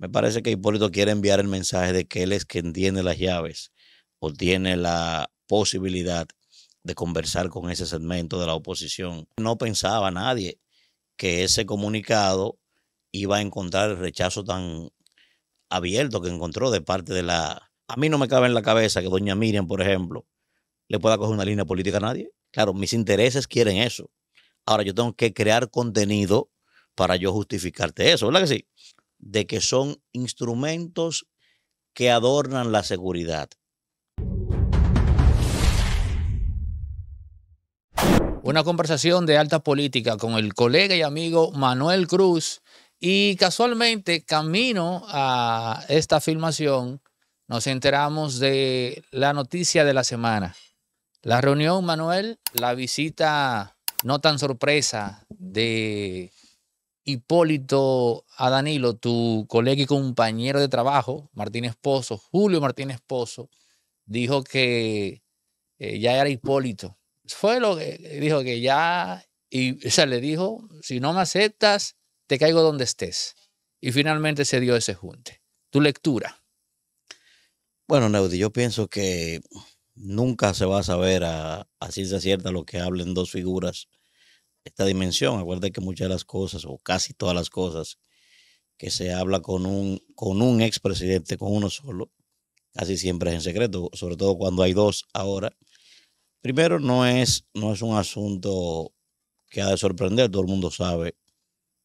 Me parece que Hipólito quiere enviar el mensaje de que él es quien tiene las llaves o tiene la posibilidad de conversar con ese segmento de la oposición. No pensaba nadie que ese comunicado iba a encontrar el rechazo tan abierto que encontró de parte de la... A mí no me cabe en la cabeza que doña Miriam, por ejemplo, le pueda coger una línea política a nadie. Claro, mis intereses quieren eso. Ahora yo tengo que crear contenido para yo justificarte eso, ¿verdad que sí? de que son instrumentos que adornan la seguridad. Una conversación de alta política con el colega y amigo Manuel Cruz y casualmente camino a esta filmación nos enteramos de la noticia de la semana. La reunión, Manuel, la visita no tan sorpresa de Hipólito, a Danilo, tu colega y compañero de trabajo, Martín Pozo, Julio Martín Esposo, dijo que eh, ya era Hipólito. Fue lo que dijo que ya, y se le dijo, si no me aceptas, te caigo donde estés. Y finalmente se dio ese junte. Tu lectura. Bueno, Neudi, yo pienso que nunca se va a saber a, a ciencia cierta lo que hablen dos figuras esta dimensión. Acuérdate que muchas de las cosas, o casi todas las cosas, que se habla con un, con un expresidente, con uno solo, casi siempre es en secreto, sobre todo cuando hay dos ahora. Primero, no es, no es un asunto que ha de sorprender, todo el mundo sabe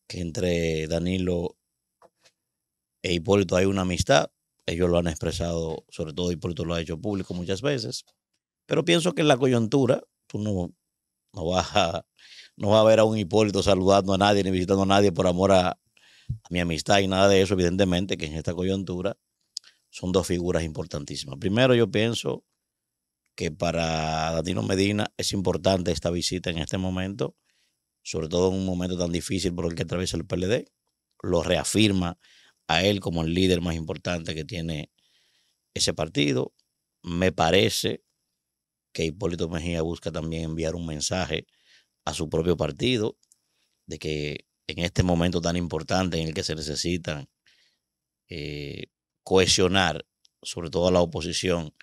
que entre Danilo e Hipólito hay una amistad, ellos lo han expresado, sobre todo Hipólito lo ha hecho público muchas veces, pero pienso que en la coyuntura tú no, no vas a no va a haber a un Hipólito saludando a nadie ni visitando a nadie por amor a, mi amistad y nada de eso, evidentemente, que en esta coyuntura son dos figuras importantísimas. Primero, yo pienso que para Latino Medina es importante esta visita en este momento, sobre todo en un momento tan difícil por el que atraviesa el PLD. Lo reafirma a él como el líder más importante que tiene ese partido. Me parece que Hipólito Mejía busca también enviar un mensaje a su propio partido, de que en este momento tan importante en el que se necesitan eh, cohesionar, sobre todo a la oposición,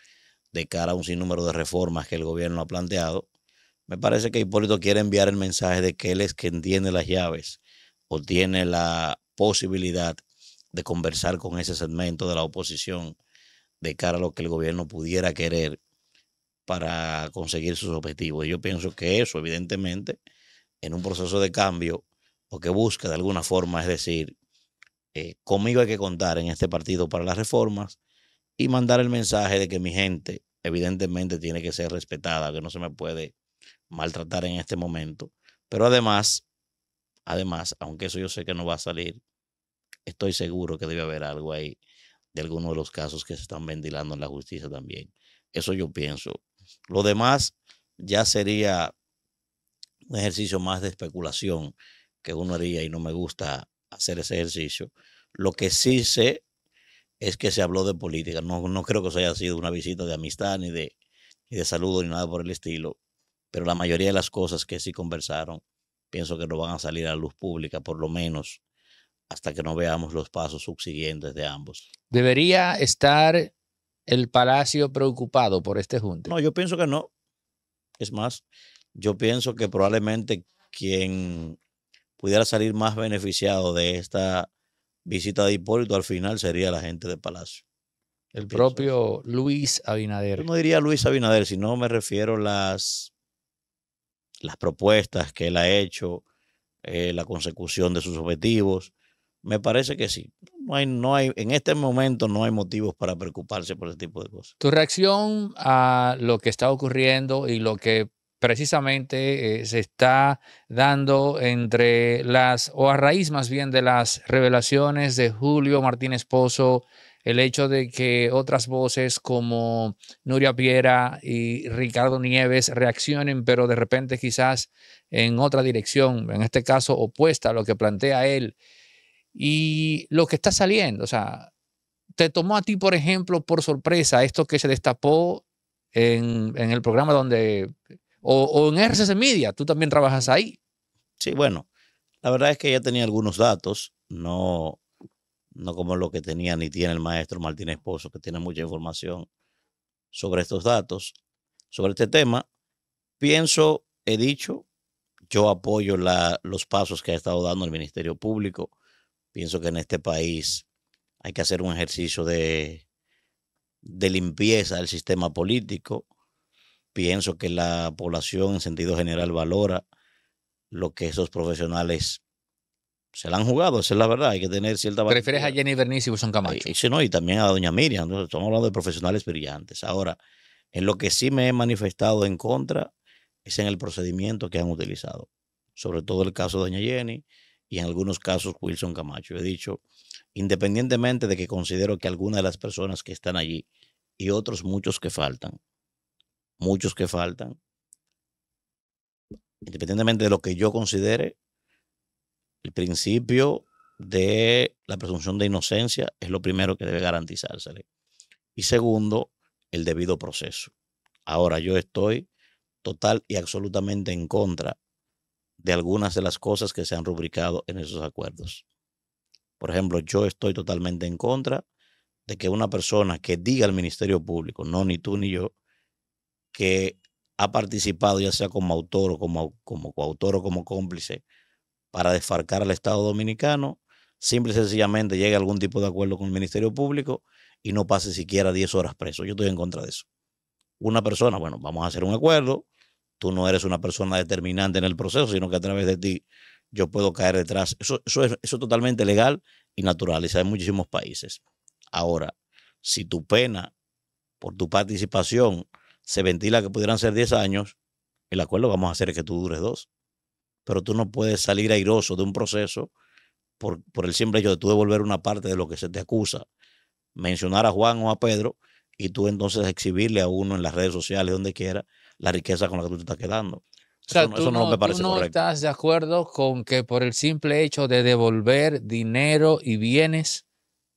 de cara a un sinnúmero de reformas que el gobierno ha planteado, me parece que Hipólito quiere enviar el mensaje de que él es quien tiene las llaves o tiene la posibilidad de conversar con ese segmento de la oposición de cara a lo que el gobierno pudiera querer para conseguir sus objetivos. Y yo pienso que eso, evidentemente, en un proceso de cambio, o que busca de alguna forma, es decir, eh, conmigo hay que contar en este partido para las reformas y mandar el mensaje de que mi gente, evidentemente, tiene que ser respetada, que no se me puede maltratar en este momento. Pero además, además, aunque eso yo sé que no va a salir, estoy seguro que debe haber algo ahí de algunos de los casos que se están ventilando en la justicia también. Eso yo pienso lo demás ya sería un ejercicio más de especulación que uno haría y no me gusta hacer ese ejercicio. Lo que sí sé es que se habló de política. No, creo que eso haya sido una visita de amistad ni de, ni de saludo ni nada por el estilo, pero la mayoría de las cosas que sí conversaron pienso que no van a salir a la luz pública, por lo menos hasta que no veamos los pasos subsiguientes de ambos. ¿Debería estar el Palacio preocupado por este junte? No, yo pienso que no. Es más, yo pienso que probablemente quien pudiera salir más beneficiado de esta visita de Hipólito al final sería la gente de Palacio. El propio Luis Abinader. Yo no diría Luis Abinader, sino me refiero a las, las propuestas que él ha hecho, eh, la consecución de sus objetivos. Me parece que sí no hay, no hay, en este momento no hay motivos para preocuparse por ese tipo de cosas. Tu reacción a lo que está ocurriendo y lo que precisamente eh, se está dando entre las, o a raíz más bien de las revelaciones de Julio Martínez Pozo, el hecho de que otras voces como Nuria Piera y Ricardo Nieves reaccionen, pero de repente quizás en otra dirección, en este caso opuesta a lo que plantea él y lo que está saliendo, o sea, te tomó a ti, por ejemplo, por sorpresa esto que se destapó en, el programa donde, o, en RCC Media, tú también trabajas ahí. Sí, bueno, la verdad es que ya tenía algunos datos, no, no como lo que tenía ni tiene el maestro Martín esposo que tiene mucha información sobre estos datos, sobre este tema. Pienso, he dicho, yo apoyo los pasos que ha estado dando el Ministerio Público Pienso que en este país hay que hacer un ejercicio de, de limpieza del sistema político. Pienso que la población en sentido general valora lo que esos profesionales se la han jugado, esa es la verdad, hay que tener cierta... ¿Te refieres a Jenny Bernice y Wilson Camacho? Y, y, no, y también a doña Miriam, estamos hablando de profesionales brillantes. Ahora, en lo que sí me he manifestado en contra es en el procedimiento que han utilizado, sobre todo el caso de doña Jenny, y en algunos casos Wilson Camacho. He dicho, independientemente de que considero que algunas de las personas que están allí y otros muchos que faltan, muchos que faltan, independientemente de lo que yo considere, el principio de la presunción de inocencia es lo primero que debe garantizársele. Y segundo, el debido proceso. Ahora yo estoy total y absolutamente en contra de algunas de las cosas que se han rubricado en esos acuerdos. Por ejemplo, yo estoy totalmente en contra de que una persona que diga al Ministerio Público, no ni tú ni yo, que ha participado ya sea como autor o como, como coautor o como cómplice para desfarcar al Estado dominicano, simple y sencillamente llegue a algún tipo de acuerdo con el Ministerio Público y no pase siquiera 10 horas preso. Yo estoy en contra de eso. Una persona, bueno, vamos a hacer un acuerdo, tú no eres una persona determinante en el proceso, sino que a través de ti yo puedo caer detrás. Eso, es, eso totalmente legal y natural, y se en muchísimos países. Ahora, si tu pena por tu participación se ventila que pudieran ser 10 años, el acuerdo vamos a hacer es que tú dures dos. Pero tú no puedes salir airoso de un proceso por, por el simple hecho de tú devolver una parte de lo que se te acusa. Mencionar a Juan o a Pedro y tú entonces exhibirle a uno en las redes sociales, donde quiera, la riqueza con la que tú te estás quedando. O sea, eso, no, me parece estás de acuerdo con que por el simple hecho de devolver dinero y bienes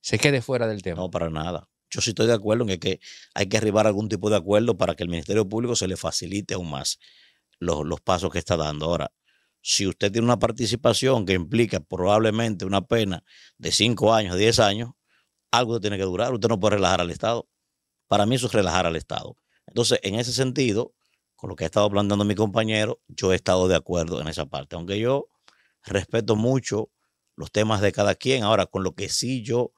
se quede fuera del tema. No, para nada. Yo sí estoy de acuerdo en que, hay que arribar algún tipo de acuerdo para que el Ministerio Público se le facilite aún más los, los pasos que está dando. Ahora, si usted tiene una participación que implica probablemente una pena de 5 años, 10 años, algo tiene que durar. Usted no puede relajar al Estado. Para mí eso es relajar al Estado. Entonces, en ese sentido, con lo que ha estado planteando mi compañero, yo he estado de acuerdo en esa parte. Aunque yo respeto mucho los temas de cada quien, ahora con lo que sí yo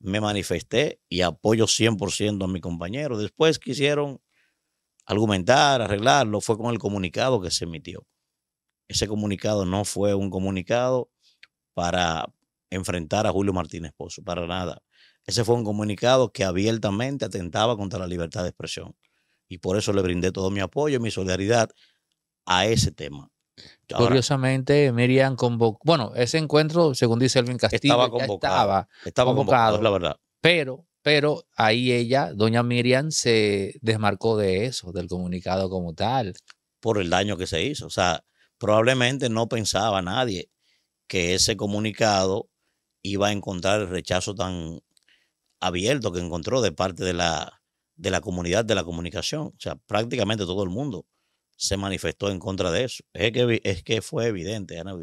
me manifesté y apoyo 100% a mi compañero. Después quisieron argumentar, arreglarlo, fue con el comunicado que se emitió. Ese comunicado no fue un comunicado para enfrentar a Julio Martínez Pozo, para nada. Ese fue un comunicado que abiertamente atentaba contra la libertad de expresión. Y por eso le brindé todo mi apoyo, y mi solidaridad a ese tema. Curiosamente, Miriam convocó, bueno, ese encuentro, según dice Elvin Castillo, estaba convocado, estaba, convocado, la verdad. Pero, pero ahí ella, doña Miriam, se desmarcó de eso, del comunicado como tal. Por el daño que se hizo. O sea, probablemente no pensaba nadie que ese comunicado iba a encontrar el rechazo tan abierto que encontró de parte de la de la comunidad de la comunicación. O sea, prácticamente todo el mundo se manifestó en contra de eso. Es que, es que fue evidente, Ana O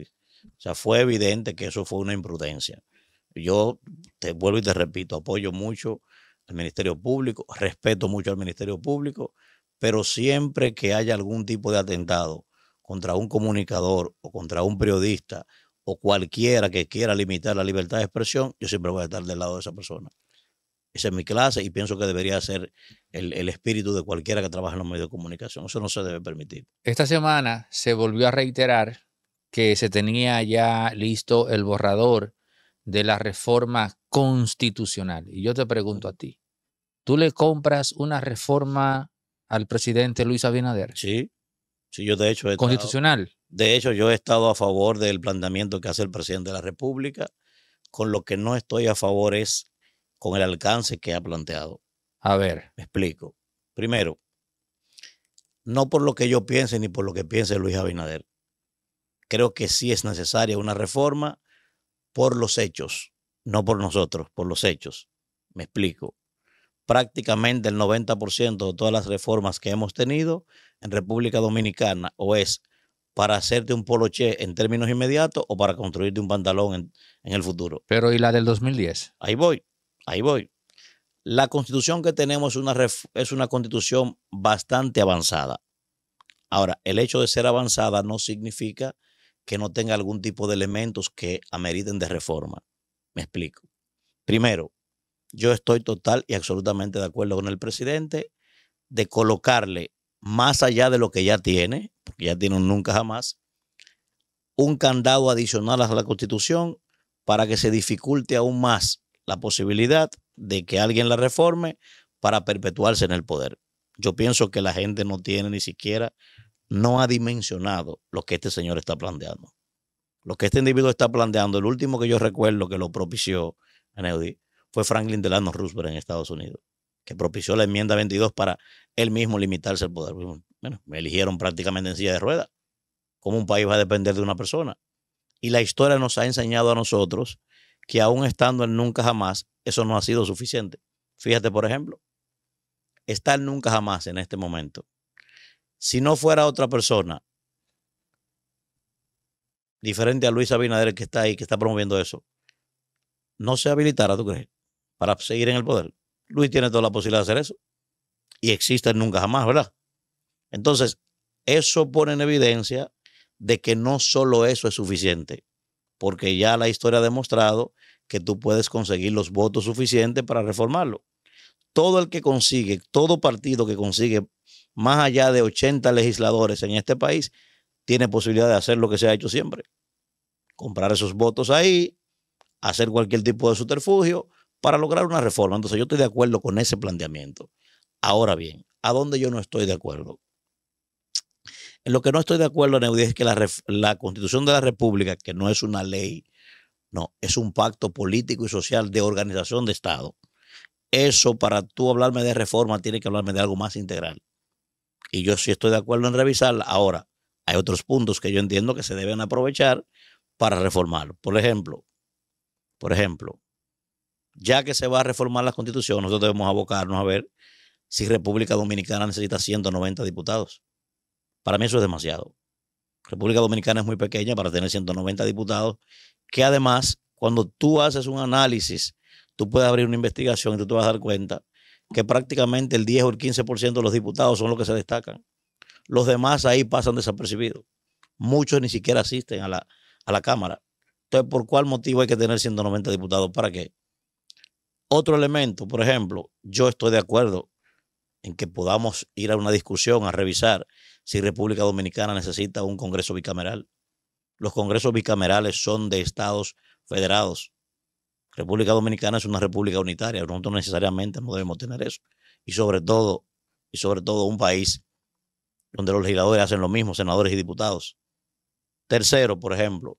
sea, fue evidente que eso fue una imprudencia. Yo te vuelvo y te repito, apoyo mucho al Ministerio Público, respeto mucho al Ministerio Público, pero siempre que haya algún tipo de atentado contra un comunicador o contra un periodista o cualquiera que quiera limitar la libertad de expresión, yo siempre voy a estar del lado de esa persona. Esa es mi clase y pienso que debería ser el, espíritu de cualquiera que trabaja en los medios de comunicación. Eso no se debe permitir. Esta semana se volvió a reiterar que se tenía ya listo el borrador de la reforma constitucional. Y yo te pregunto a ti, ¿tú le compras una reforma al presidente Luis Abinader? Sí, sí, yo de hecho... constitucional. de hecho, yo he estado a favor del planteamiento que hace el presidente de la República. Con lo que no estoy a favor es con el alcance que ha planteado. A ver. Me explico. Primero, no por lo que yo piense ni por lo que piense Luis Abinader. Creo que sí es necesaria una reforma por los hechos, no por nosotros, por los hechos. Me explico. Prácticamente el 90% de todas las reformas que hemos tenido en República Dominicana o es para hacerte un poloche en términos inmediatos o para construirte un pantalón en, en el futuro. Pero ¿y la del 2010? Ahí voy. Ahí voy. La constitución que tenemos es una, es una constitución bastante avanzada. Ahora, el hecho de ser avanzada no significa que no tenga algún tipo de elementos que ameriten de reforma. Me explico. Primero, yo estoy total y absolutamente de acuerdo con el presidente de colocarle más allá de lo que ya tiene, porque ya tiene un nunca jamás, un candado adicional a la Constitución para que se dificulte aún más la posibilidad de que alguien la reforme para perpetuarse en el poder. Yo pienso que la gente no tiene ni siquiera, no ha dimensionado lo que este señor está planteando. Lo que este individuo está planteando, el último que yo recuerdo que lo propició en fue Franklin Delano Roosevelt en Estados Unidos, que propició la enmienda 22 para él mismo limitarse el poder. Bueno, me eligieron prácticamente en silla de ruedas. ¿Cómo un país va a depender de una persona? Y la historia nos ha enseñado a nosotros que aún estando en nunca jamás, eso no ha sido suficiente. Fíjate, por ejemplo, estar nunca jamás en este momento. Si no fuera otra persona, diferente a Luis Abinader que está ahí, que está promoviendo eso, no se habilitara, ¿tú crees? Para seguir en el poder. Luis tiene toda la posibilidad de hacer eso. Y existe nunca jamás, ¿verdad? Entonces, eso pone en evidencia de que no solo eso es suficiente porque ya la historia ha demostrado que tú puedes conseguir los votos suficientes para reformarlo. Todo el que consigue, todo partido que consigue más allá de 80 legisladores en este país, tiene posibilidad de hacer lo que se ha hecho siempre. Comprar esos votos ahí, hacer cualquier tipo de subterfugio para lograr una reforma. Entonces yo estoy de acuerdo con ese planteamiento. Ahora bien, ¿a dónde yo no estoy de acuerdo? En lo que no estoy de acuerdo, Neudi, es que la, Constitución de la República, que no es una ley, no, es un pacto político y social de organización de Estado. Eso, para tú hablarme de reforma, tiene que hablarme de algo más integral. Y yo sí estoy de acuerdo en revisarla. Ahora, hay otros puntos que yo entiendo que se deben aprovechar para reformar. Por ejemplo, por ejemplo, ya que se va a reformar la constitución, nosotros debemos abocarnos a ver si República Dominicana necesita 190 diputados. Para mí eso es demasiado. República Dominicana es muy pequeña para tener 190 diputados, que además, cuando tú haces un análisis, tú puedes abrir una investigación y tú te vas a dar cuenta que prácticamente el 10 o el 15% de los diputados son los que se destacan. Los demás ahí pasan desapercibidos. Muchos ni siquiera asisten a la, Cámara. Entonces, ¿por cuál motivo hay que tener 190 diputados? ¿Para qué? Otro elemento, por ejemplo, yo estoy de acuerdo en que podamos ir a una discusión, a revisar si República Dominicana necesita un Congreso bicameral. Los Congresos bicamerales son de estados federados. República Dominicana es una república unitaria. Nosotros necesariamente no debemos tener eso. Y sobre todo, y sobre todo un país donde los legisladores hacen lo mismo, senadores y diputados. Tercero, por ejemplo,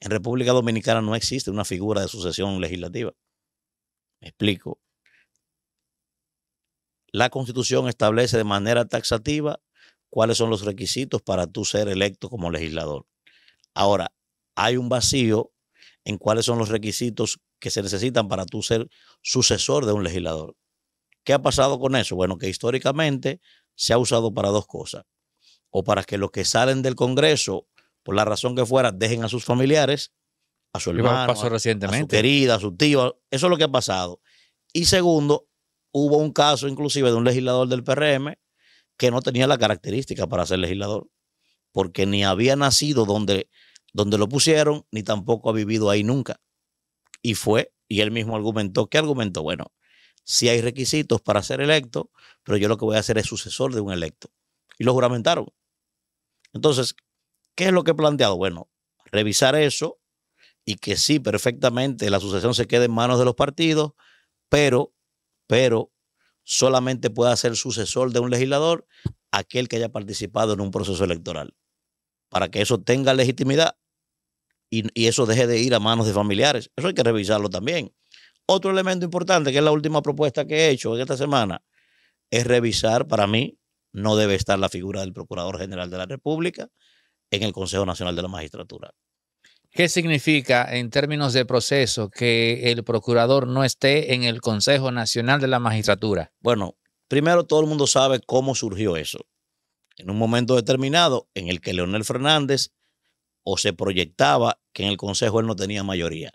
en República Dominicana no existe una figura de sucesión legislativa. Me explico la Constitución establece de manera taxativa cuáles son los requisitos para tú ser electo como legislador. Ahora, hay un vacío en cuáles son los requisitos que se necesitan para tú ser sucesor de un legislador. ¿Qué ha pasado con eso? Bueno, que históricamente se ha usado para dos cosas. O para que los que salen del Congreso, por la razón que fuera, dejen a sus familiares, a su hermano, a, a su querida, a su tío. Eso es lo que ha pasado. Y segundo, hubo un caso inclusive de un legislador del PRM que no tenía la característica para ser legislador, porque ni había nacido donde, donde lo pusieron, ni tampoco ha vivido ahí nunca. Y fue, y él mismo argumentó, ¿qué argumentó? Bueno, si hay requisitos para ser electo, pero yo lo que voy a hacer es sucesor de un electo. Y lo juramentaron. Entonces, ¿qué es lo que he planteado? Bueno, revisar eso y que sí, perfectamente, la sucesión se quede en manos de los partidos, pero pero solamente puede ser sucesor de un legislador aquel que haya participado en un proceso electoral. Para que eso tenga legitimidad y, y, eso deje de ir a manos de familiares. Eso hay que revisarlo también. Otro elemento importante, que es la última propuesta que he hecho en esta semana, es revisar, para mí, no debe estar la figura del Procurador General de la República en el Consejo Nacional de la Magistratura. ¿Qué significa en términos de proceso que el procurador no esté en el Consejo Nacional de la Magistratura? Bueno, primero todo el mundo sabe cómo surgió eso. En un momento determinado en el que Leonel Fernández o se proyectaba que en el Consejo él no tenía mayoría.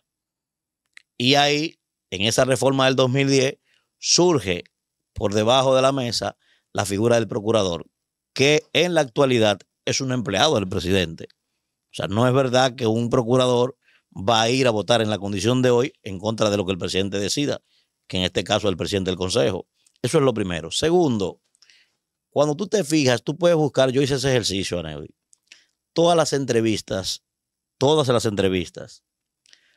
Y ahí, en esa reforma del 2010, surge por debajo de la mesa la figura del procurador, que en la actualidad es un empleado del presidente. O sea, no es verdad que un procurador va a ir a votar en la condición de hoy en contra de lo que el presidente decida, que en este caso es el presidente del Consejo. Eso es lo primero. Segundo, cuando tú te fijas, tú puedes buscar, yo hice ese ejercicio, todas las entrevistas, todas las entrevistas,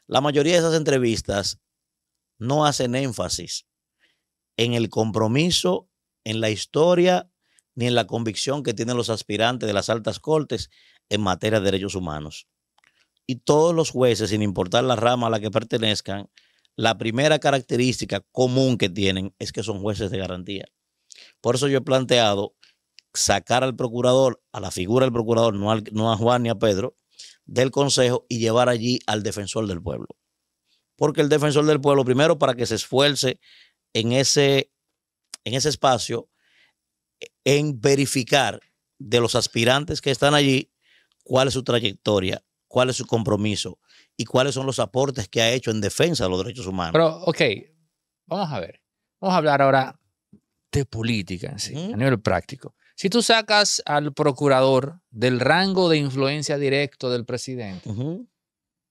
la mayoría de esas entrevistas no hacen énfasis en el compromiso, en la historia, ni en la convicción que tienen los aspirantes de las altas cortes en materia de derechos humanos. Y todos los jueces, sin importar la rama a la que pertenezcan, la primera característica común que tienen es que son jueces de garantía. Por eso yo he planteado sacar al procurador, a la figura del procurador, no, no a Juan ni a Pedro, del Consejo y llevar allí al defensor del pueblo. Porque el defensor del pueblo, primero, para que se esfuerce en ese, en ese espacio, en verificar de los aspirantes que están allí cuál es su trayectoria, cuál es su compromiso y cuáles son los aportes que ha hecho en defensa de los derechos humanos. Pero, ok, vamos a ver. Vamos a hablar ahora de política en sí, a nivel práctico. Si tú sacas al procurador del rango de influencia directo del presidente,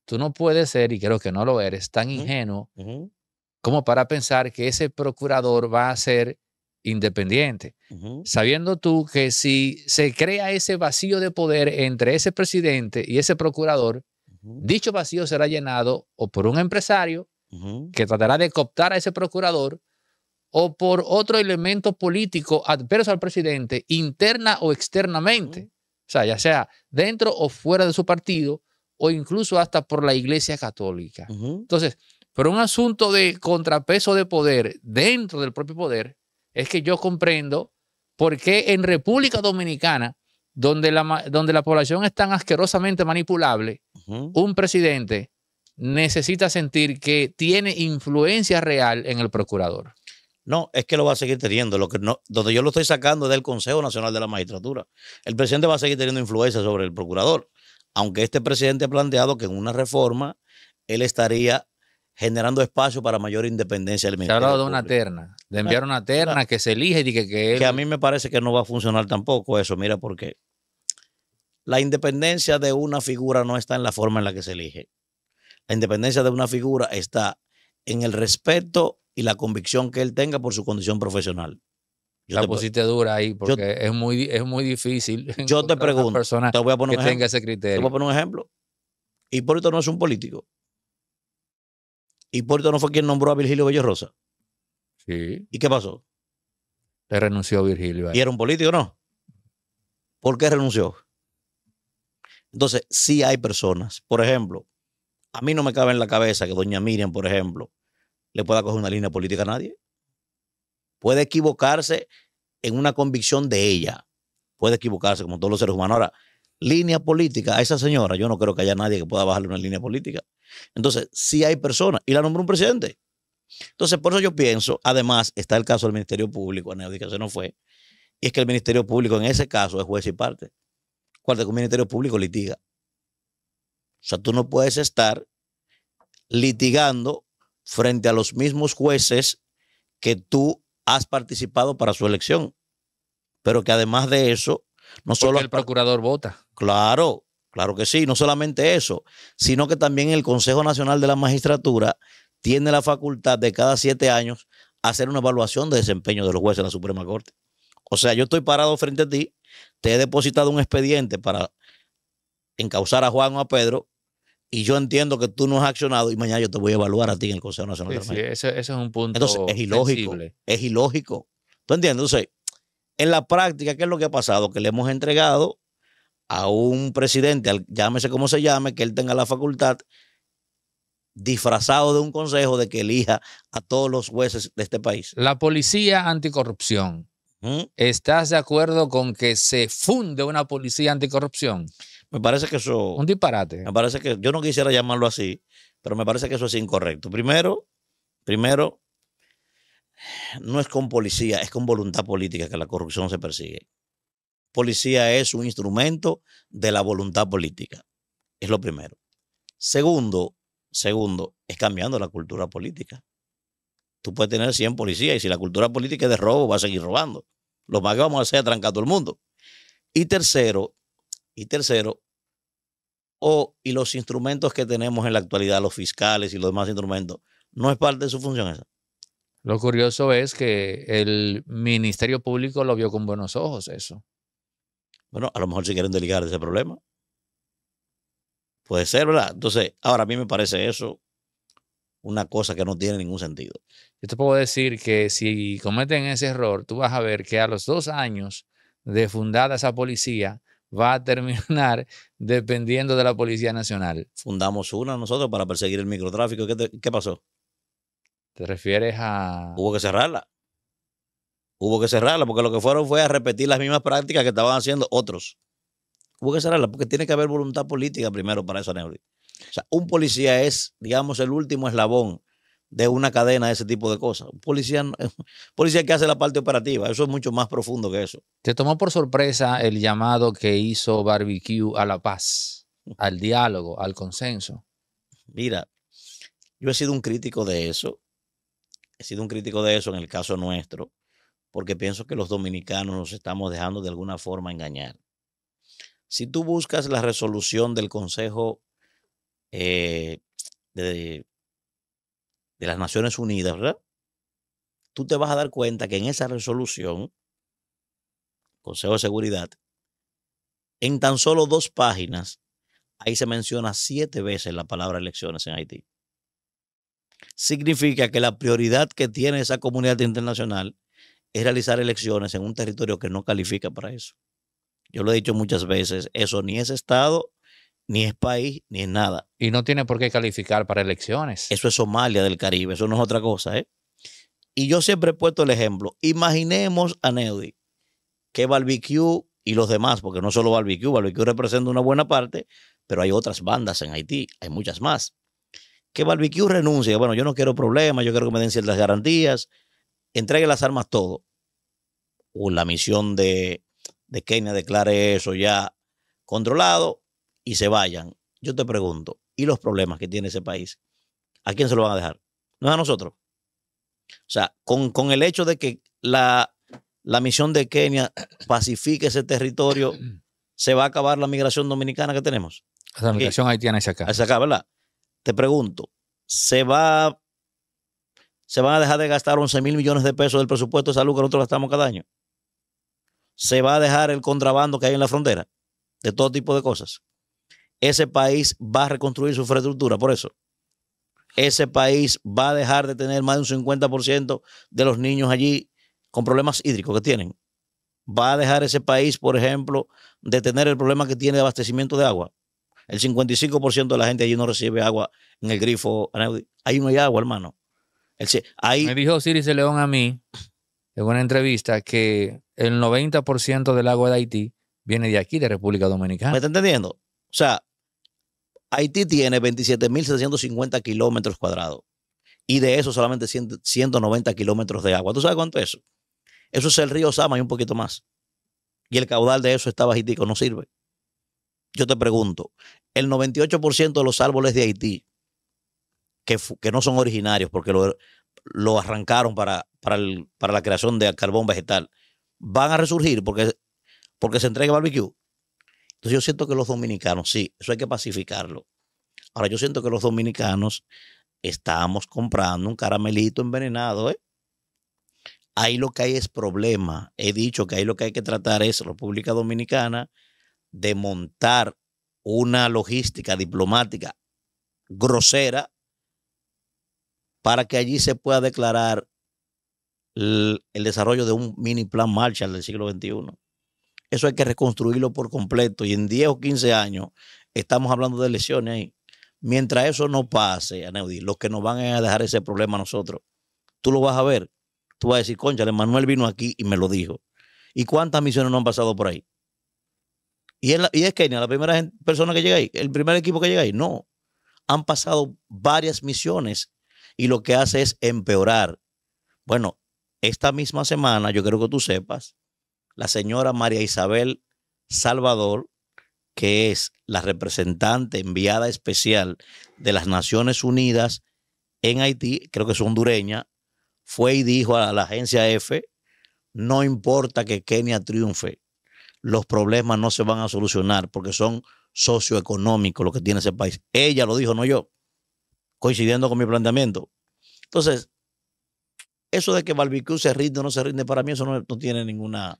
tú no puedes ser, y creo que no lo eres, tan ingenuo como para pensar que ese procurador va a ser independiente, sabiendo tú que si se crea ese vacío de poder entre ese presidente y ese procurador, dicho vacío será llenado o por un empresario que tratará de cooptar a ese procurador o por otro elemento político adverso al presidente, interna o externamente, o sea, ya sea dentro o fuera de su partido, o incluso hasta por la Iglesia Católica. Entonces, por un asunto de contrapeso de poder dentro del propio poder, es que yo comprendo por qué en República Dominicana, donde la, donde la población es tan asquerosamente manipulable, un presidente necesita sentir que tiene influencia real en el procurador. No, es que lo va a seguir teniendo. Lo que no, donde yo lo estoy sacando es del Consejo Nacional de la Magistratura. El presidente va a seguir teniendo influencia sobre el procurador, aunque este presidente ha planteado que en una reforma él estaría generando espacio para mayor independencia del Ministerio. Se ha hablado de una terna, de enviar ah, una terna que se elige y que, que, a mí me parece que no va a funcionar tampoco eso, mira, porque la independencia de una figura no está en la forma en la que se elige. La independencia de una figura está en el respeto y la convicción que él tenga por su condición profesional. la pusiste dura ahí porque es, muy, es muy difícil. Yo te pregunto, te voy a poner un ejemplo, tenga ese criterio. Te voy a poner un ejemplo. Hipólito no es un político. ¿Y Puerto no fue quien nombró a Virgilio Bello Rosa. Sí. ¿Y qué pasó? Le renunció Virgilio. ¿Y era un político no? ¿Por qué renunció? Entonces, sí hay personas. Por ejemplo, a mí no me cabe en la cabeza que doña Miriam, por ejemplo, le pueda coger una línea política a nadie. Puede equivocarse en una convicción de ella. Puede equivocarse como todos los seres humanos. Ahora, línea política a esa señora, yo no creo que haya nadie que pueda bajarle una línea política. Entonces, si hay personas, y la nombró un presidente. Entonces, por eso yo pienso, además, está el caso del Ministerio Público, el que se no fue, y es que el Ministerio Público en ese caso es juez y parte. cuál que Ministerio Público litiga. O sea, tú no puedes estar litigando frente a los mismos jueces que tú has participado para su elección. Pero que además de eso, no Porque solo... el procurador vota. Claro, claro que sí. No solamente eso, sino que también el Consejo Nacional de la Magistratura tiene la facultad de cada siete años hacer una evaluación de desempeño de los jueces de la Suprema Corte. O sea, yo estoy parado frente a ti, te he depositado un expediente para encausar a Juan o a Pedro, y yo entiendo que tú no has accionado y mañana yo te voy a evaluar a ti en el Consejo Nacional de la sí, ese, es un punto. Entonces, es ilógico. Es ilógico. ¿Tú entiendes? Entonces, en la práctica, ¿qué es lo que ha pasado? Que le hemos entregado a un presidente, llámese como se llame, que él tenga la facultad disfrazado de un consejo de que elija a todos los jueces de este país. La policía anticorrupción. ¿Mm? ¿Estás de acuerdo con que se funde una policía anticorrupción? Me parece que eso... Un disparate. Me parece que yo no quisiera llamarlo así, pero me parece que eso es incorrecto. Primero, primero, no es con policía, es con voluntad política que la corrupción se persigue policía es un instrumento de la voluntad política. Es lo primero. Segundo, segundo, es cambiando la cultura política. Tú puedes tener 100 policías y si la cultura política es de robo, va a seguir robando. Lo más que vamos a hacer es trancar todo el mundo. Y tercero, y tercero, o, y los instrumentos que tenemos en la actualidad, los fiscales y los demás instrumentos, no es parte de su función esa. Lo curioso es que el Ministerio Público lo vio con buenos ojos eso. Bueno, a lo mejor se quieren deligar ese problema. Puede ser, ¿verdad? Entonces, ahora a mí me parece eso una cosa que no tiene ningún sentido. Yo te puedo decir que si cometen ese error, tú vas a ver que a los dos años de fundada esa policía, va a terminar dependiendo de la Policía Nacional. Fundamos una nosotros para perseguir el microtráfico. qué pasó? ¿Te refieres a...? Hubo que cerrarla hubo que cerrarla porque lo que fueron fue a repetir las mismas prácticas que estaban haciendo otros. Hubo que cerrarla porque tiene que haber voluntad política primero para eso Neuri. O sea, un policía es, digamos, el último eslabón de una cadena de ese tipo de cosas. Un policía, policía que hace la parte operativa, eso es mucho más profundo que eso. ¿Te tomó por sorpresa el llamado que hizo Barbecue a la paz, al diálogo, al consenso? Mira, yo he sido un crítico de eso. He sido un crítico de eso en el caso nuestro porque pienso que los dominicanos nos estamos dejando de alguna forma engañar. Si tú buscas la resolución del Consejo eh, de, de las Naciones Unidas, ¿verdad? Tú te vas a dar cuenta que en esa resolución, Consejo de Seguridad, en tan solo dos páginas, ahí se menciona siete veces la palabra elecciones en Haití. Significa que la prioridad que tiene esa comunidad internacional es realizar elecciones en un territorio que no califica para eso. Yo lo he dicho muchas veces, eso ni es Estado, ni es país, ni es nada. Y no tiene por qué calificar para elecciones. Eso es Somalia del Caribe, eso no es otra cosa. ¿eh? Y yo siempre he puesto el ejemplo, imaginemos a Neudi que Barbecue y los demás, porque no solo Barbecue, Barbecue representa una buena parte, pero hay otras bandas en Haití, hay muchas más. Que Barbecue renuncie, bueno, yo no quiero problemas, yo quiero que me den ciertas garantías, entregue las armas todo, o la misión de, Kenia declare eso ya controlado y se vayan, yo te pregunto, ¿y los problemas que tiene ese país? ¿A quién se lo van a dejar? No a nosotros. O sea, con, el hecho de que la, misión de Kenia pacifique ese territorio, se va a acabar la migración dominicana que tenemos. La migración eh, haitiana es acá. Se acá, ¿verdad? Te pregunto, ¿se va se van a dejar de gastar 11 mil millones de pesos del presupuesto de salud que nosotros gastamos cada año. Se va a dejar el contrabando que hay en la frontera, de todo tipo de cosas. Ese país va a reconstruir su infraestructura, por eso. Ese país va a dejar de tener más de un 50% de los niños allí con problemas hídricos que tienen. Va a dejar ese país, por ejemplo, de tener el problema que tiene de abastecimiento de agua. El 55% de la gente allí no recibe agua en el grifo. Ahí no hay agua, hermano. Me dijo Sirice León a mí en una entrevista que el 90% del agua de Haití viene de aquí, de República Dominicana. ¿Me está entendiendo? O sea, Haití tiene 27.750 kilómetros cuadrados y de eso solamente 190 kilómetros de agua. ¿Tú sabes cuánto es eso? Eso es el río Sama y un poquito más. Y el caudal de eso está bajitico, no sirve. Yo te pregunto, el 98% de los árboles de Haití que, no son originarios porque lo, lo arrancaron para, para, la creación de carbón vegetal, van a resurgir porque, porque se entrega barbecue. Entonces yo siento que los dominicanos, sí, eso hay que pacificarlo. Ahora yo siento que los dominicanos estamos comprando un caramelito envenenado, ¿eh? Ahí lo que hay es problema. He dicho que ahí lo que hay que tratar es República Dominicana de montar una logística diplomática grosera para que allí se pueda declarar el, desarrollo de un mini plan Marshall del siglo XXI. Eso hay que reconstruirlo por completo y en 10 o 15 años estamos hablando de lesiones ahí. Mientras eso no pase, Aneudi, los que nos van a dejar ese problema a nosotros, tú lo vas a ver. Tú vas a decir, concha, Manuel vino aquí y me lo dijo. ¿Y cuántas misiones no han pasado por ahí? Y es, que ni la primera persona que llega ahí, el primer equipo que llega ahí. No, han pasado varias misiones y lo que hace es empeorar. Bueno, esta misma semana, yo creo que tú sepas, la señora María Isabel Salvador, que es la representante enviada especial de las Naciones Unidas en Haití, creo que es hondureña, fue y dijo a la agencia EFE, no importa que Kenia triunfe, los problemas no se van a solucionar porque son socioeconómicos lo que tiene ese país. Ella lo dijo, no yo coincidiendo con mi planteamiento. Entonces, eso de que barbecue se rinde o no se rinde, para mí eso no, tiene ninguna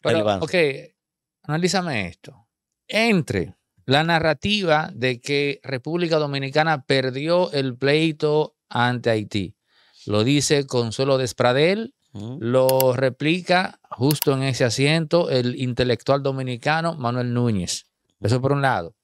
relevancia. Ok, analízame esto. Entre la narrativa de que República Dominicana perdió el pleito ante Haití, lo dice Consuelo Despradel, lo replica justo en ese asiento el intelectual dominicano Manuel Núñez. Eso por un lado.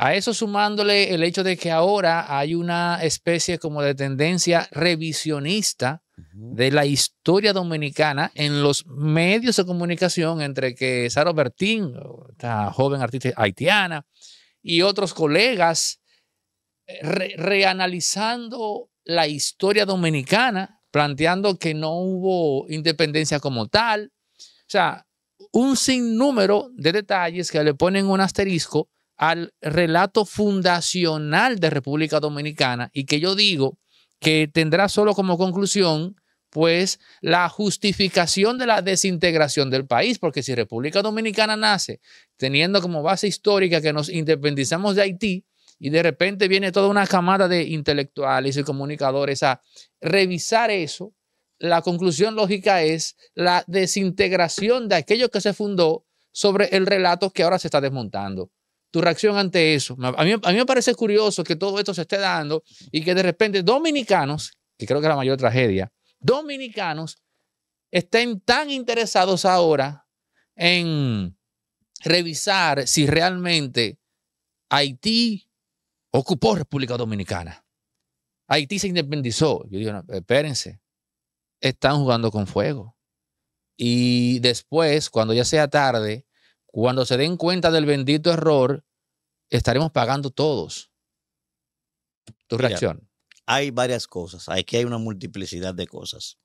A eso sumándole el hecho de que ahora hay una especie como de tendencia revisionista de la historia dominicana en los medios de comunicación entre que Sara Bertín, esta joven artista haitiana, y otros colegas eh, reanalizando la historia dominicana, planteando que no hubo independencia como tal. O sea, un sinnúmero de detalles que le ponen un asterisco al relato fundacional de República Dominicana y que yo digo que tendrá solo como conclusión pues la justificación de la desintegración del país, porque si República Dominicana nace teniendo como base histórica que nos independizamos de Haití y de repente viene toda una camada de intelectuales y comunicadores a revisar eso, la conclusión lógica es la desintegración de aquello que se fundó sobre el relato que ahora se está desmontando tu reacción ante eso. A mí, me parece curioso que todo esto se esté dando y que de repente dominicanos, que creo que es la mayor tragedia, dominicanos estén tan interesados ahora en revisar si realmente Haití ocupó República Dominicana. Haití se independizó. Yo digo, espérense, están jugando con fuego. Y después, cuando ya sea tarde, cuando se den cuenta del bendito error, estaremos pagando todos. Tu reacción. hay varias cosas. Aquí hay una multiplicidad de cosas.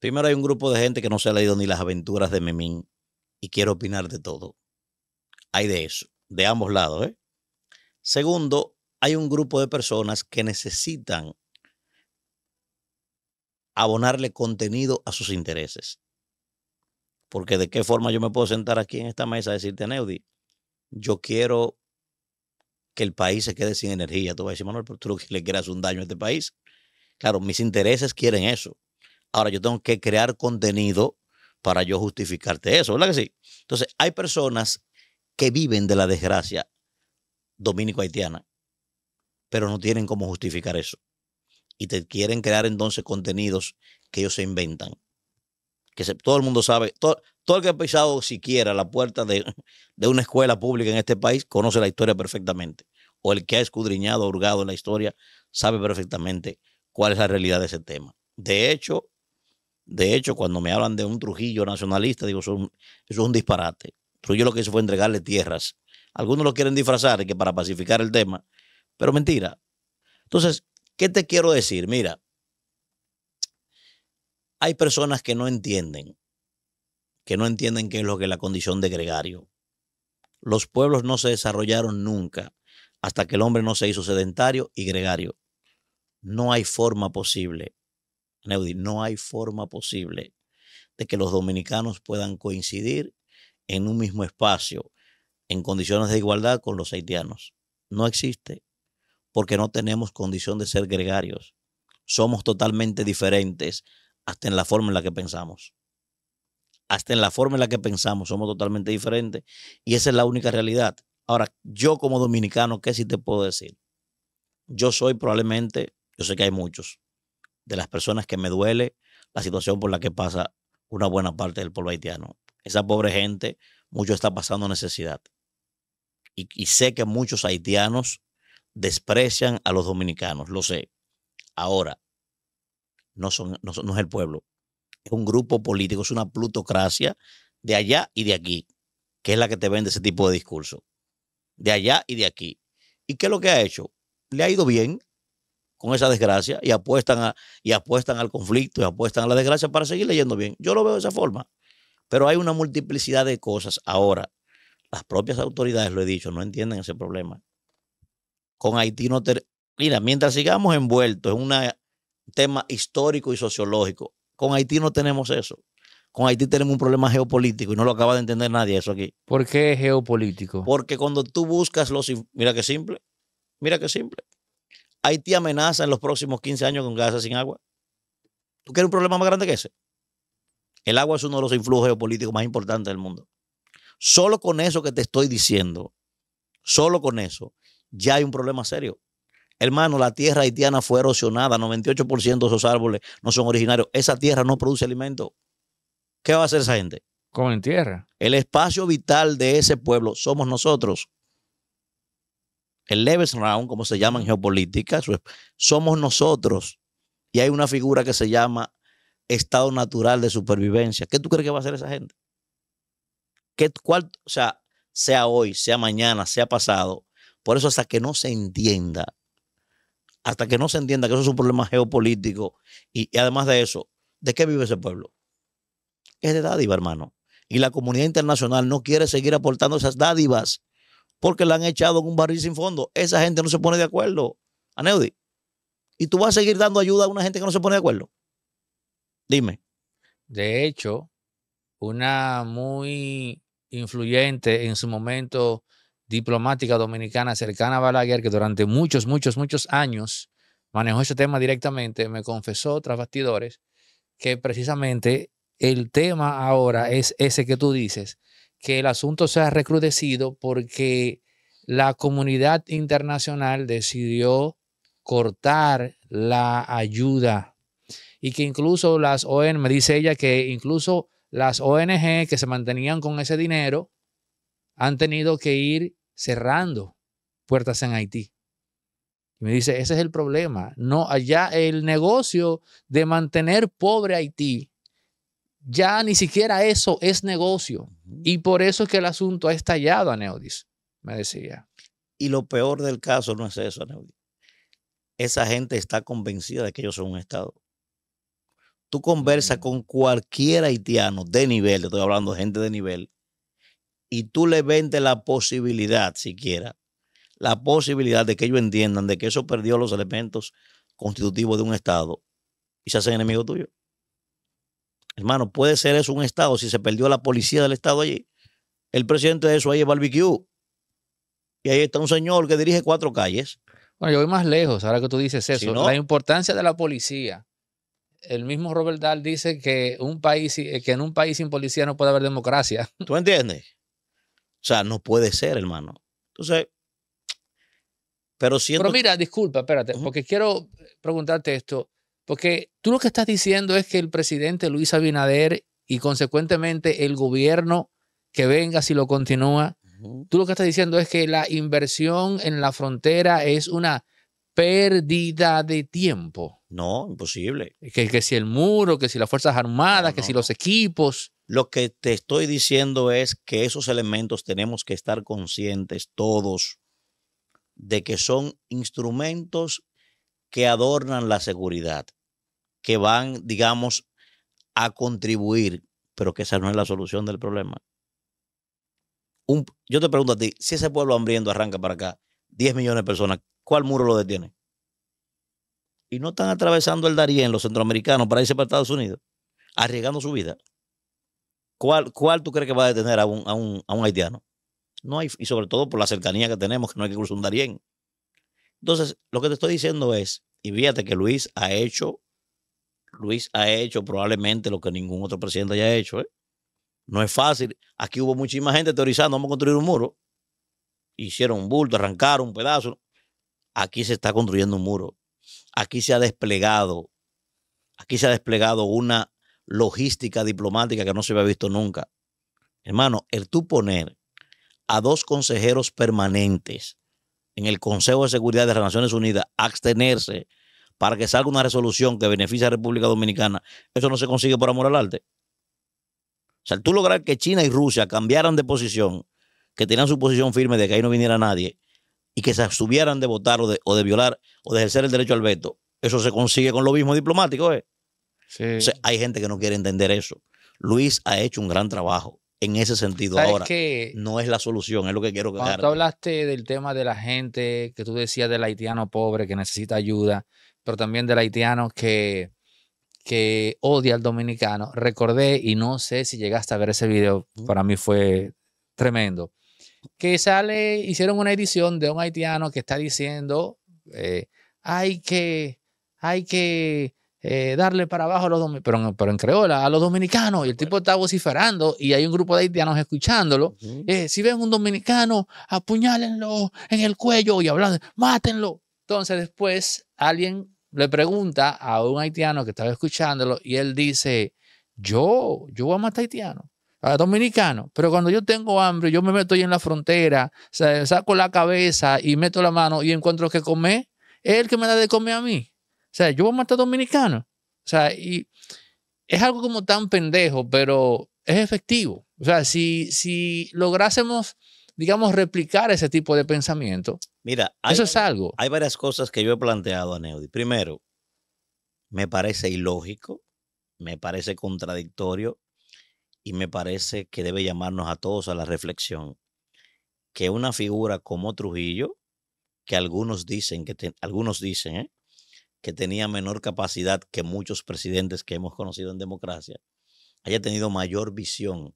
Primero hay un grupo de gente que no se ha leído ni las aventuras de Memín y quiere opinar de todo. Hay de eso, de ambos lados. ¿eh? Segundo, hay un grupo de personas que necesitan abonarle contenido a sus intereses. Porque de qué forma yo me puedo sentar aquí en esta mesa a decirte, Neudi, yo quiero que el país se quede sin energía. Tú vas a decir, Manuel, pero tú le creas un daño a este país. Claro, mis intereses quieren eso. Ahora yo tengo que crear contenido para yo justificarte eso, ¿verdad que sí? Entonces, hay personas que viven de la desgracia dominico-haitiana, pero no tienen cómo justificar eso. Y te quieren crear entonces contenidos que ellos se inventan todo el mundo sabe, todo, el que ha pisado siquiera la puerta de, una escuela pública en este país conoce la historia perfectamente. O el que ha escudriñado, hurgado en la historia, sabe perfectamente cuál es la realidad de ese tema. De hecho, de hecho, cuando me hablan de un Trujillo nacionalista, digo, eso, es un disparate. Trujillo lo que hizo fue entregarle tierras. Algunos lo quieren disfrazar que para pacificar el tema, pero mentira. Entonces, ¿qué te quiero decir? Mira, hay personas que no entienden, que no entienden qué es lo que es la condición de gregario. Los pueblos no se desarrollaron nunca hasta que el hombre no se hizo sedentario y gregario. No hay forma posible, Neudi, no hay forma posible de que los dominicanos puedan coincidir en un mismo espacio, en condiciones de igualdad con los haitianos. No existe, porque no tenemos condición de ser gregarios. Somos totalmente diferentes hasta en la forma en la que pensamos. Hasta en la forma en la que pensamos somos totalmente diferentes y esa es la única realidad. Ahora, yo como dominicano, ¿qué sí te puedo decir? Yo soy probablemente, yo sé que hay muchos, de las personas que me duele la situación por la que pasa una buena parte del pueblo haitiano. Esa pobre gente, mucho está pasando necesidad. Y, y sé que muchos haitianos desprecian a los dominicanos, lo sé. Ahora, no, son, no, es el pueblo. Es un grupo político, es una plutocracia de allá y de aquí, que es la que te vende ese tipo de discurso. De allá y de aquí. ¿Y qué es lo que ha hecho? Le ha ido bien con esa desgracia y apuestan, y apuestan al conflicto y apuestan a la desgracia para seguir leyendo bien. Yo lo veo de esa forma. Pero hay una multiplicidad de cosas ahora. Las propias autoridades, lo he dicho, no entienden ese problema. Con Haití no te... Mira, mientras sigamos envueltos en una tema histórico y sociológico. Con Haití no tenemos eso. Con Haití tenemos un problema geopolítico y no lo acaba de entender nadie eso aquí. ¿Por qué geopolítico? Porque cuando tú buscas los... Mira qué simple. Mira qué simple. Haití amenaza en los próximos 15 años con gases sin agua. ¿Tú quieres un problema más grande que ese? El agua es uno de los influjos geopolíticos más importantes del mundo. Solo con eso que te estoy diciendo, solo con eso, ya hay un problema serio. Hermano, la tierra haitiana fue erosionada, 98% de esos árboles no son originarios. Esa tierra no produce alimento. ¿Qué va a hacer esa gente? Con en tierra. El espacio vital de ese pueblo somos nosotros. El Leves Round, como se llama en geopolítica, somos nosotros. Y hay una figura que se llama estado natural de supervivencia. ¿Qué tú crees que va a hacer esa gente? ¿Qué, o sea, sea hoy, sea mañana, sea pasado. Por eso hasta que no se entienda hasta que no se entienda que eso es un problema geopolítico y, además de eso, ¿de qué vive ese pueblo? Es de dádiva, hermano. Y la comunidad internacional no quiere seguir aportando esas dádivas porque la han echado en un barril sin fondo. Esa gente no se pone de acuerdo, Aneudi. ¿Y tú vas a seguir dando ayuda a una gente que no se pone de acuerdo? Dime. De hecho, una muy influyente en su momento diplomática dominicana cercana a Balaguer, que durante muchos, muchos, muchos años manejó ese tema directamente, me confesó tras bastidores que precisamente el tema ahora es ese que tú dices, que el asunto se ha recrudecido porque la comunidad internacional decidió cortar la ayuda y que incluso las ONG, me dice ella que incluso las ONG que se mantenían con ese dinero han tenido que ir cerrando puertas en Haití. Y me dice, ese es el problema. No, allá el negocio de mantener pobre Haití, ya ni siquiera eso es negocio. Y por eso es que el asunto ha estallado, Aneudis, me decía. Y lo peor del caso no es eso, Aneudis. Esa gente está convencida de que ellos son un Estado. Tú conversas con cualquier haitiano de nivel, estoy hablando de gente de nivel, y tú le vendes la posibilidad, siquiera, la posibilidad de que ellos entiendan de que eso perdió los elementos constitutivos de un Estado y se hacen enemigo tuyo Hermano, puede ser eso un Estado si se perdió la policía del Estado allí. El presidente de eso ahí es barbecue. Y ahí está un señor que dirige cuatro calles. Bueno, yo voy más lejos, ahora que tú dices eso. la importancia de la policía. El mismo Robert Dahl dice que, un país, que en un país sin policía no puede haber democracia. ¿Tú entiendes? O sea, no puede ser, hermano. Entonces, pero siento... Pero mira, disculpa, espérate, porque quiero eh, preguntarte esto, porque tú lo que estás diciendo es que el presidente Luis Abinader y consecuentemente el gobierno que venga si lo continúa, tú lo que estás diciendo es que la inversión en la frontera es una pérdida de tiempo. No, imposible. Que, si el muro, que si las Fuerzas Armadas, que si los equipos. Lo que te estoy diciendo es que esos elementos tenemos que estar conscientes todos de que son instrumentos que adornan la seguridad, que van, digamos, a contribuir, pero que esa no es la solución del problema. yo te pregunto a ti, si ese pueblo hambriento arranca para acá, 10 millones de personas, ¿cuál muro lo detiene? Y no están atravesando el en los centroamericanos, para irse para Estados Unidos, arriesgando su vida. ¿Cuál, ¿Cuál tú crees que va a detener a un, a un, a un haitiano? No hay, y sobre todo por la cercanía que tenemos, que no hay que cruzar un Darién. Entonces, lo que te estoy diciendo es, y fíjate que Luis ha hecho, Luis ha hecho probablemente lo que ningún otro presidente haya hecho. ¿eh? No es fácil. Aquí hubo muchísima gente teorizando, vamos a construir un muro. Hicieron un bulto, arrancaron un pedazo. Aquí se está construyendo un muro. Aquí se ha desplegado, aquí se ha desplegado una logística diplomática que no se había visto nunca. Hermano, el tú poner a dos consejeros permanentes en el Consejo de Seguridad de las Naciones Unidas a abstenerse para que salga una resolución que beneficie a la República Dominicana, eso no se consigue por amor al arte. O sea, tú lograr que China y Rusia cambiaran de posición, que tenían su posición firme de que ahí no viniera nadie, y que se abstuvieran de votar o de, o de violar o de ejercer el derecho al veto, eso se consigue con lo mismo diplomático, ¿eh? hay gente que no quiere entender eso. Luis ha hecho un gran trabajo en ese sentido. Ahora, no es la solución, es lo que quiero que Cuando tú hablaste del tema de la gente, que tú decías del haitiano pobre que necesita ayuda, pero también del haitiano que, que odia al dominicano, recordé, y no sé si llegaste a ver ese video, para mí fue tremendo, que sale, hicieron una edición de un haitiano que está diciendo, eh, hay que, hay que eh, darle para abajo a los pero, pero en creola, a los dominicanos. Y el tipo está vociferando y hay un grupo de haitianos escuchándolo. Eh, si ven un dominicano, apuñálenlo en el cuello y hablan, mátenlo. Entonces después alguien le pregunta a un haitiano que estaba escuchándolo y él dice, yo, yo voy a matar haitianos a dominicano, pero cuando yo tengo hambre, yo me meto ahí en la frontera, saco la cabeza y meto la mano y encuentro que comer, es el que me da de comer a mí. O sea, yo voy a matar dominicanos. O sea, y es algo como tan pendejo, pero es efectivo. O sea, si, si lográsemos, digamos, replicar ese tipo de pensamiento, Mira, hay, eso es algo. Hay varias cosas que yo he planteado a Neudi. Primero, me parece ilógico, me parece contradictorio y me parece que debe llamarnos a todos a la reflexión. Que una figura como Trujillo, que algunos dicen que algunos dicen, ¿eh? que tenía menor capacidad que muchos presidentes que hemos conocido en democracia, haya tenido mayor visión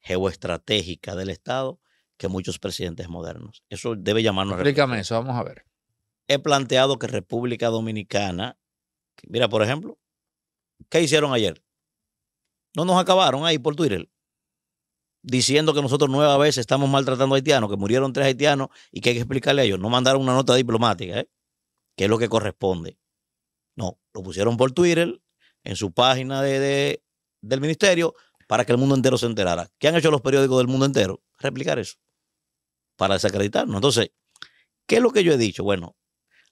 geoestratégica del Estado que muchos presidentes modernos. Eso debe llamarnos. Explícame eso, vamos a ver. He planteado que República Dominicana, mira, por ejemplo, ¿qué hicieron ayer? No nos acabaron ahí por Twitter diciendo que nosotros nueva vez estamos maltratando a haitianos, que murieron tres haitianos y que hay que explicarle a ellos. No mandaron una nota diplomática, ¿eh? ¿Qué es lo que corresponde. No, lo pusieron por Twitter, en su página de, del ministerio, para que el mundo entero se enterara. ¿Qué han hecho los periódicos del mundo entero? Replicar eso, para desacreditarnos. Entonces, ¿qué es lo que yo he dicho? Bueno,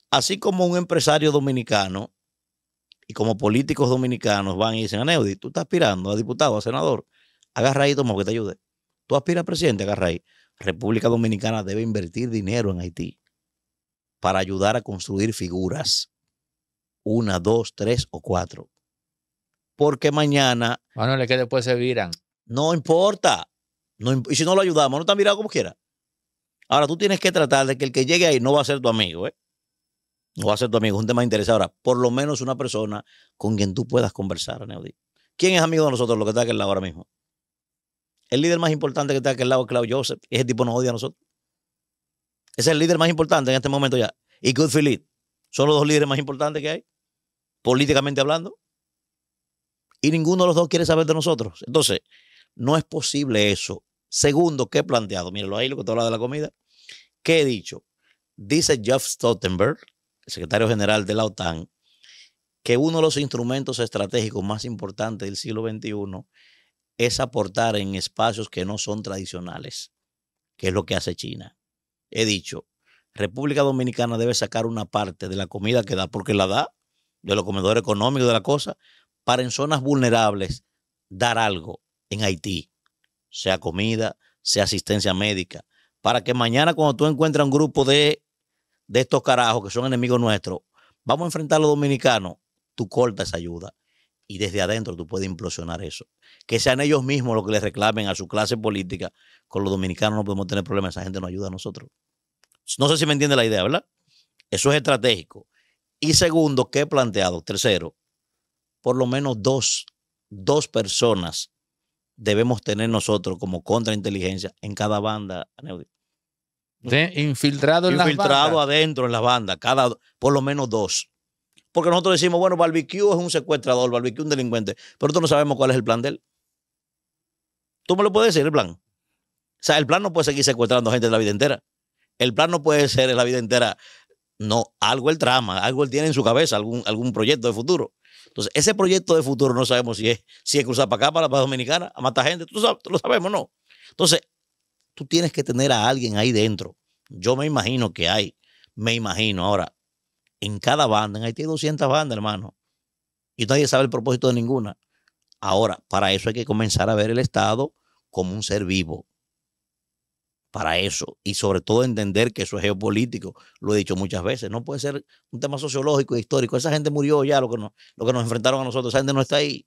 así como un empresario dominicano y como políticos dominicanos van y dicen, a tú estás aspirando a diputado, a senador, agarra ahí, toma que te ayude. Tú aspiras a presidente, agarra ahí. República Dominicana debe invertir dinero en Haití para ayudar a construir figuras. Una, dos, tres o cuatro. Porque mañana. Manuel, le que después se viran. No importa. y si no lo ayudamos, no están mirado como quiera. Ahora tú tienes que tratar de que el que llegue ahí no va a ser tu amigo, ¿eh? No va a ser tu amigo, es un tema interesante. Ahora, por lo menos una persona con quien tú puedas conversar, Neody. ¿Quién es amigo de nosotros, lo que está aquí al lado ahora mismo? El líder más importante que está aquí al lado es Claudio Joseph. Ese tipo nos odia a nosotros. Es el líder más importante en este momento ya. Y Good Son los dos líderes más importantes que hay, políticamente hablando. Y ninguno de los dos quiere saber de nosotros. Entonces, no es posible eso. Segundo, ¿qué he planteado? Mírenlo ahí, lo que te habla de la comida. ¿Qué he dicho? Dice Jeff Stoltenberg, el secretario general de la OTAN, que uno de los instrumentos estratégicos más importantes del siglo XXI es aportar en espacios que no son tradicionales, que es lo que hace China he dicho, República Dominicana debe sacar una parte de la comida que da, porque la da, de los comedores económicos, de la cosa, para en zonas vulnerables dar algo en Haití, sea comida, sea asistencia médica, para que mañana cuando tú encuentras un grupo de, de estos carajos que son enemigos nuestros, vamos a enfrentar a los dominicanos, tú cortas ayuda y desde adentro tú puedes implosionar eso que sean ellos mismos los que les reclamen a su clase política. Con los dominicanos no podemos tener problemas, esa gente nos ayuda a nosotros. No sé si me entiende la idea, ¿verdad? Eso es estratégico. Y segundo, ¿qué he planteado? Tercero, por lo menos dos, dos personas debemos tener nosotros como contrainteligencia en cada banda, de infiltrado en la las infiltrado adentro en la banda, cada por lo menos dos. Porque nosotros decimos, bueno, Barbecue es un secuestrador, Barbecue un delincuente, pero nosotros no sabemos cuál es el plan de él. ¿Tú me lo puedes decir, el plan? O sea, el plan no puede seguir secuestrando gente la vida entera. El plan no puede ser la vida entera. No, algo el trama, algo él tiene en su cabeza, algún, algún proyecto de futuro. Entonces, ese proyecto de futuro no sabemos si es, si es cruzar para acá, para, paz Dominicana, a matar gente. Tú, sabes, tú lo sabemos, no. Entonces, tú tienes que tener a alguien ahí dentro. Yo me imagino que hay. Me imagino. Ahora, en cada banda. En Haití hay 200 bandas, hermano. Y nadie sabe el propósito de ninguna. Ahora, para eso hay que comenzar a ver el Estado como un ser vivo. Para eso. Y sobre todo entender que eso es geopolítico. Lo he dicho muchas veces. No puede ser un tema sociológico e histórico. Esa gente murió ya, lo que nos, lo que enfrentaron a nosotros. Esa gente no está ahí.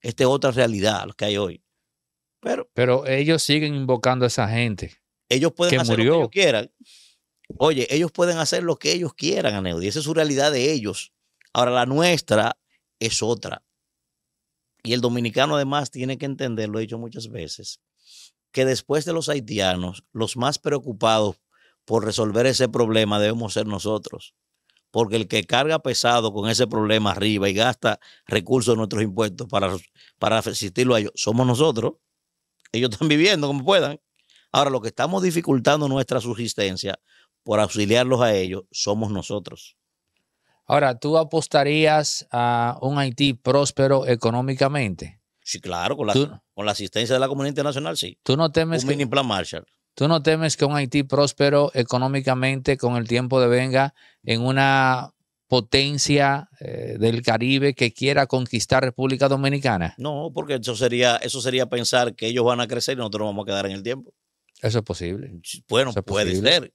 Esta es otra realidad, lo que hay hoy. Pero, Pero ellos siguen invocando a esa gente. Ellos pueden hacer lo que quieran. Oye, ellos pueden hacer lo que ellos quieran, y Esa es su realidad de ellos. Ahora, la nuestra es otra. Y el dominicano además tiene que entender, lo he dicho muchas veces, que después de los haitianos, los más preocupados por resolver ese problema debemos ser nosotros. Porque el que carga pesado con ese problema arriba y gasta recursos de nuestros impuestos para, para asistirlo a ellos, somos nosotros. Ellos están viviendo como puedan. Ahora, lo que estamos dificultando nuestra subsistencia por auxiliarlos a ellos, somos nosotros. Ahora, ¿tú apostarías a un Haití próspero económicamente? Sí, claro, con la, con la asistencia de la comunidad internacional, sí. ¿Tú no temes un mini plan Marshall. ¿Tú no temes que un Haití próspero económicamente con el tiempo de venga en una potencia eh, del Caribe que quiera conquistar República Dominicana? No, porque eso sería, eso sería pensar que ellos van a crecer y nosotros vamos a quedar en el tiempo. Eso es posible. Bueno, puede ser.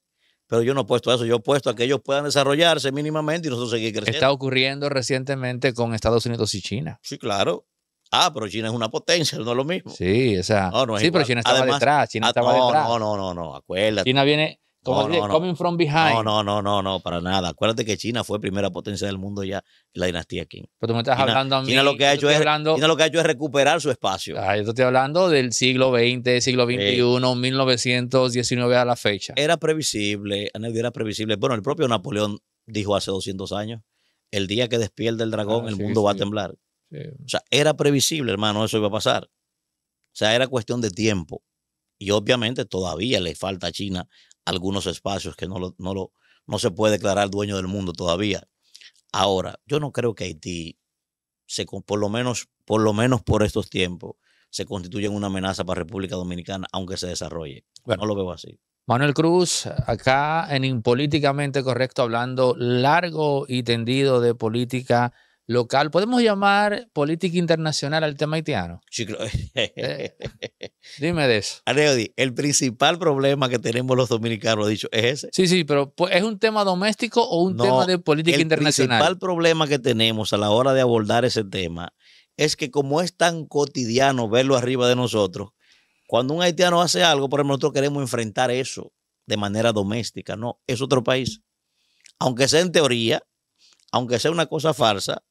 Pero yo no he puesto eso, yo he puesto a que ellos puedan desarrollarse mínimamente y nosotros seguir creciendo. Está ocurriendo recientemente con Estados Unidos y China. Sí, claro. Ah, pero China es una potencia, no es lo mismo. Sí, o sea, sí, pero China estaba detrás, China ah, estaba no, detrás. No, no, no, no, acuérdate. China viene, Oh, no, no, no. from behind. No, no, no, no, para nada. Acuérdate que China fue primera potencia del mundo ya la dinastía Qing. Pero tú me estás hablando a mí. China lo, que ha hecho es, lo que ha hecho es recuperar su espacio. Ah, yo te estoy hablando del siglo XX, siglo XXI, 1919 a la fecha. Era previsible, era previsible. Bueno, el propio Napoleón dijo hace 200 años, el día que despierde el dragón, ah, el mundo va a temblar. O sea, era previsible, hermano, eso iba a pasar. O sea, era cuestión de tiempo. Y obviamente todavía le falta a China algunos espacios que no, lo, no, lo, no se puede declarar dueño del mundo todavía. Ahora, yo no creo que Haití, se, por, lo menos, por lo menos por estos tiempos, se constituya una amenaza para República Dominicana, aunque se desarrolle. no lo veo así. Manuel Cruz, acá en Impolíticamente Correcto, hablando largo y tendido de política local. Podemos llamar política internacional al tema haitiano. Eh, dime de eso. el principal problema que tenemos los dominicanos, dicho, es ese. Sí, sí, pero pues, ¿es un tema doméstico o un tema de política internacional? El principal problema que tenemos a la hora de abordar ese tema es que como es tan cotidiano verlo arriba de nosotros, cuando un haitiano hace algo, por ejemplo, nosotros queremos enfrentar eso de manera doméstica, no, es otro país. Aunque sea en teoría, aunque sea una cosa falsa,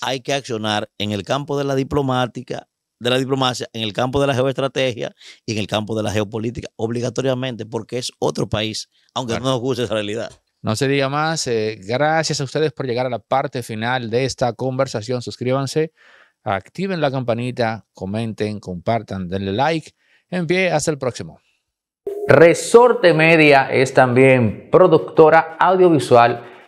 hay que accionar en el campo de la diplomática, de la diplomacia, en el campo de la geoestrategia y en el campo de la geopolítica, obligatoriamente, porque es otro país, aunque no nos guste esa realidad. No se diga más. Eh, gracias a ustedes por llegar a la parte final de esta conversación. Suscríbanse, activen la campanita, comenten, compartan, denle like. En pie, hasta el próximo. Resorte Media es también productora audiovisual